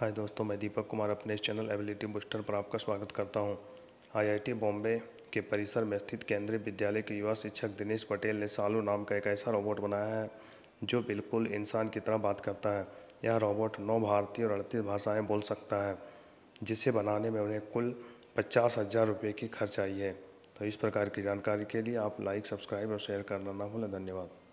हाय दोस्तों मैं दीपक कुमार अपने इस चैनल एबिलिटी बूस्टर पर आपका स्वागत करता हूं। आईआईटी बॉम्बे के परिसर में स्थित केंद्रीय विद्यालय के युवा शिक्षक दिनेश पटेल ने सालू नाम का एक ऐसा रोबोट बनाया है जो बिल्कुल इंसान की तरह बात करता है यह रोबोट नौ भारतीय और अड़तीस भाषाएँ बोल सकता है जिसे बनाने में उन्हें कुल पचास हज़ार रुपये की खर्च आई है तो इस प्रकार की जानकारी के लिए आप लाइक सब्सक्राइब और शेयर करना ना भूलें धन्यवाद